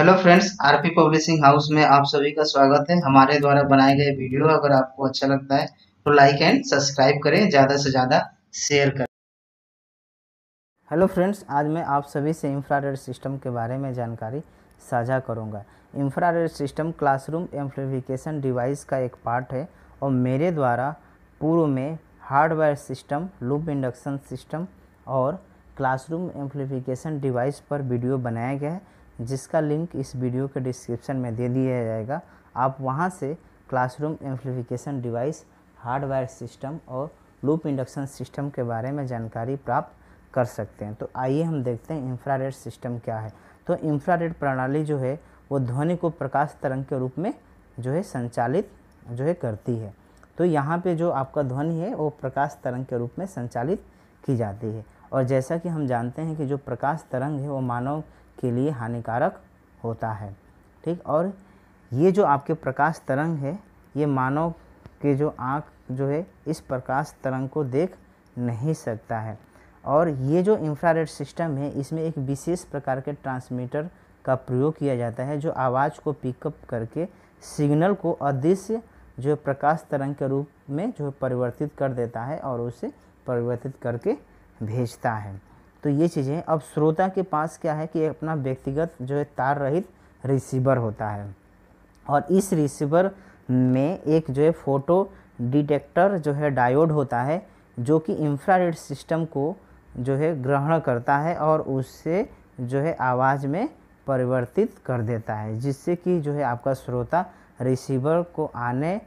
Hello friends RP publishing house में आप सभी का स्वागत है हमारे द्वारा बनाए गए वीडियो अगर आपको अच्छा लगता है तो लाइक एंड सब्सक्राइब करें ज़्यादा से ज़्यादा शेयर करें हेलो फ्रेंड्स आज मैं आप सभी से इंफ्रारेड सिस्टम के बारे में जानकारी साझा करूंगा। Infrared system classroom amplification device का एक पार्ट है और मेरे द्वारा पूर्व में hardware system loop induction system और क्लासरूम एम्प्लीफिकेशन डिवाइस पर वीडियो बनाया गया है जिसका लिंक इस वीडियो के डिस्क्रिप्शन में दे दिया जाएगा आप वहाँ से classroom amplification device hardware system और लूप इंडक्शन सिस्टम के बारे में जानकारी प्राप्त कर सकते हैं तो आइए हम देखते हैं इंफ्रारेड सिस्टम क्या है तो इंफ्रारेड प्रणाली जो है वो ध्वनि को प्रकाश तरंग के रूप में जो है संचालित जो है करती है तो यहाँ पे जो आपका ध्वनि है वो प्रकाश तरंग के रूप में संचालित की जाती है और जैसा कि हम जानते हैं कि जो प्रकाश तरंग है वो मानव के लिए हानिकारक होता है ठीक और ये जो आपके प्रकाश तरंग है ये मानव के जो आँख जो है इस प्रकाश तरंग को देख नहीं सकता है और ये जो इंफ्रारेड सिस्टम है इसमें एक विशेष प्रकार के ट्रांसमीटर का प्रयोग किया जाता है जो आवाज़ को पिकअप करके सिग्नल को अदृश्य जो प्रकाश तरंग के रूप में जो परिवर्तित कर देता है और उसे परिवर्तित करके भेजता है तो ये चीज़ें अब श्रोता के पास क्या है कि अपना व्यक्तिगत जो है तार रहित रिसीवर होता है और इस रिसीवर में एक जो है फ़ोटो डिटेक्टर जो है डायोड होता है जो कि इंफ्रारेड सिस्टम को जो है ग्रहण करता है और उससे जो है आवाज़ में परिवर्तित कर देता है जिससे कि जो है आपका श्रोता रिसीवर को आने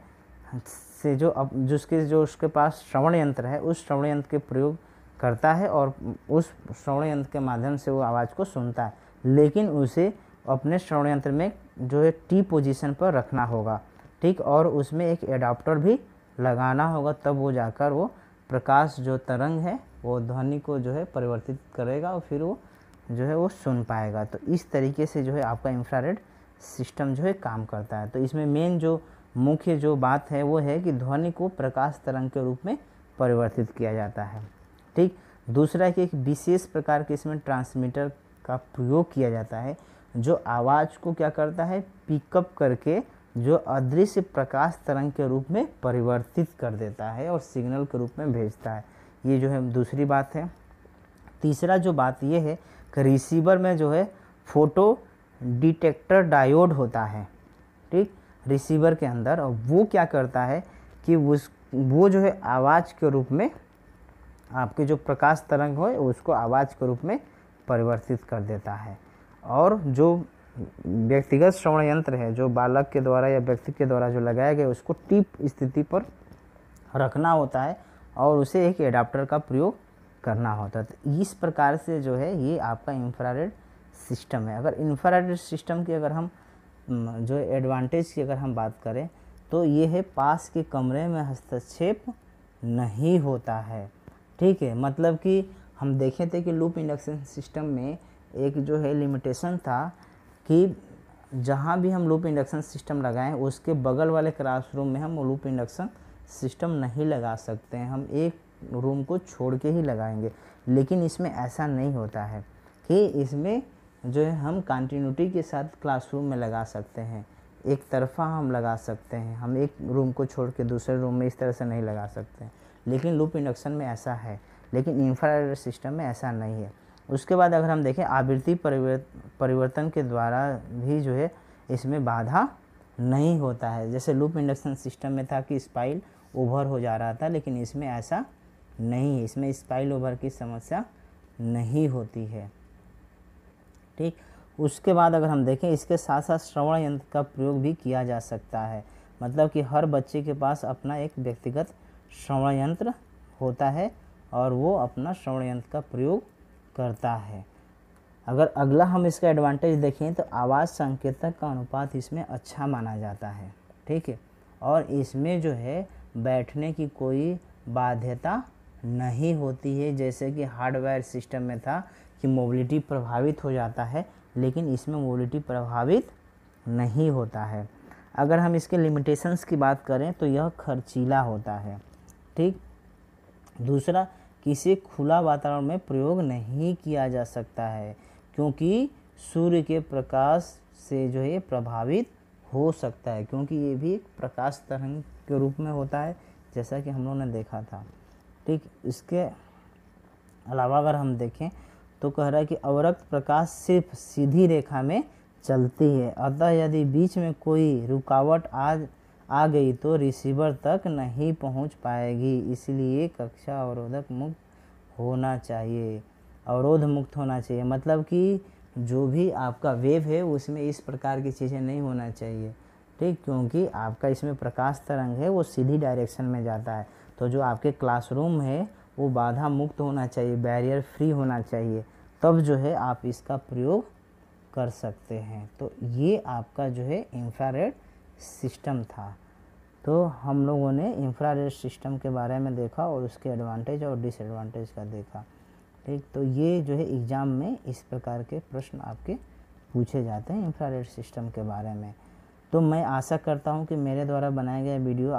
से जो अब जिसके जो उसके पास श्रवण यंत्र है उस श्रवण यंत्र के प्रयोग करता है और उस श्रवण यंत्र के माध्यम से वो आवाज़ को सुनता है लेकिन उसे अपने श्रवण यंत्र में जो है टी पोजीशन पर रखना होगा ठीक और उसमें एक एडाप्टर भी लगाना होगा तब वो जाकर वो प्रकाश जो तरंग है वो ध्वनि को जो है परिवर्तित करेगा और फिर वो जो है वो सुन पाएगा तो इस तरीके से जो है आपका इंफ्रारेड सिस्टम जो है काम करता है तो इसमें मेन जो मुख्य जो बात है वो है कि ध्वनि को प्रकाश तरंग के रूप में परिवर्तित किया जाता है ठीक दूसरा कि एक विशेष प्रकार के इसमें ट्रांसमीटर का प्रयोग किया जाता है जो आवाज़ को क्या करता है पिकअप करके जो अदृश्य प्रकाश तरंग के रूप में परिवर्तित कर देता है और सिग्नल के रूप में भेजता है ये जो है दूसरी बात है तीसरा जो बात ये है कि रिसीवर में जो है फोटो डिटेक्टर डायोड होता है ठीक रिसीवर के अंदर और वो क्या करता है कि उस वो जो है आवाज़ के रूप में आपके जो प्रकाश तरंग हो उसको आवाज़ के रूप में परिवर्तित कर देता है और जो व्यक्तिगत श्रवण यंत्र है जो बालक के द्वारा या व्यक्ति के द्वारा जो लगाया गया उसको टिप स्थिति पर रखना होता है और उसे एक एडाप्टर का प्रयोग करना होता है तो इस प्रकार से जो है ये आपका इंफ्रारेड सिस्टम है अगर इंफ्रारेड सिस्टम की अगर हम जो एडवांटेज की अगर हम बात करें तो ये है पास के कमरे में हस्तक्षेप नहीं होता है ठीक है मतलब कि हम देखे थे कि लूप इंडक्शन सिस्टम में एक जो है लिमिटेशन था कि जहाँ भी हम लूप इंडक्शन सिस्टम लगाएं उसके बगल वाले क्लासरूम में हम लूप इंडक्शन सिस्टम नहीं लगा सकते हैं हम एक रूम को छोड़ के ही लगाएंगे लेकिन इसमें ऐसा नहीं होता है कि इसमें जो है हम कंटिन्यूटी के साथ क्लासरूम में लगा सकते हैं एक तरफा हम लगा सकते हैं हम एक रूम को छोड़ के दूसरे रूम में इस तरह से नहीं लगा सकते हैं लेकिन लूप इंडक्शन में ऐसा है लेकिन इंफ्रारेड सिस्टम में ऐसा नहीं है उसके बाद अगर हम देखें आवृत्ति परिवर्तन के द्वारा भी जो है इसमें बाधा नहीं होता है जैसे लूप इंडक्शन सिस्टम में था कि स्पाइल ओवर हो जा रहा था लेकिन इसमें ऐसा नहीं है इसमें स्पाइल ओवर की समस्या नहीं होती है ठीक उसके बाद अगर हम देखें इसके साथ साथ श्रवण यंत्र का प्रयोग भी किया जा सकता है मतलब कि हर बच्चे के पास अपना एक व्यक्तिगत श्रवण यंत्र होता है और वो अपना श्रवण यंत्र का प्रयोग करता है अगर अगला हम इसका एडवांटेज देखें तो आवाज़ संकेतक का अनुपात इसमें अच्छा माना जाता है ठीक है और इसमें जो है बैठने की कोई बाध्यता नहीं होती है जैसे कि हार्डवेयर सिस्टम में था कि मोबिलिटी प्रभावित हो जाता है लेकिन इसमें मोबिलिटी प्रभावित नहीं होता है अगर हम इसके लिमिटेशंस की बात करें तो यह खर्चीला होता है ठीक दूसरा किसी खुला वातावरण में प्रयोग नहीं किया जा सकता है क्योंकि सूर्य के प्रकाश से जो है प्रभावित हो सकता है क्योंकि ये भी एक प्रकाश तरंग के रूप में होता है जैसा कि हम लोगों ने देखा था ठीक इसके अलावा अगर हम देखें तो कह रहा है कि अवरक्त प्रकाश सिर्फ सीधी रेखा में चलती है अतः यदि बीच में कोई रुकावट आ आ गई तो रिसीवर तक नहीं पहुंच पाएगी इसलिए कक्षा अवरोधक मुक्त होना चाहिए अवरोध मुक्त होना चाहिए मतलब कि जो भी आपका वेव है उसमें इस प्रकार की चीज़ें नहीं होना चाहिए ठीक क्योंकि आपका इसमें प्रकाश तरंग है वो सीधी डायरेक्शन में जाता है तो जो आपके क्लासरूम है वो बाधा मुक्त होना चाहिए बैरियर फ्री होना चाहिए तब जो है आप इसका प्रयोग कर सकते हैं तो ये आपका जो है इंफ्रारेड सिस्टम था तो हम लोगों ने इंफ्रा सिस्टम के बारे में देखा और उसके एडवांटेज और डिसएडवांटेज का देखा ठीक तो ये जो है एग्ज़ाम में इस प्रकार के प्रश्न आपके पूछे जाते हैं इंफ्रा सिस्टम के बारे में तो मैं आशा करता हूँ कि मेरे द्वारा बनाया गया वीडियो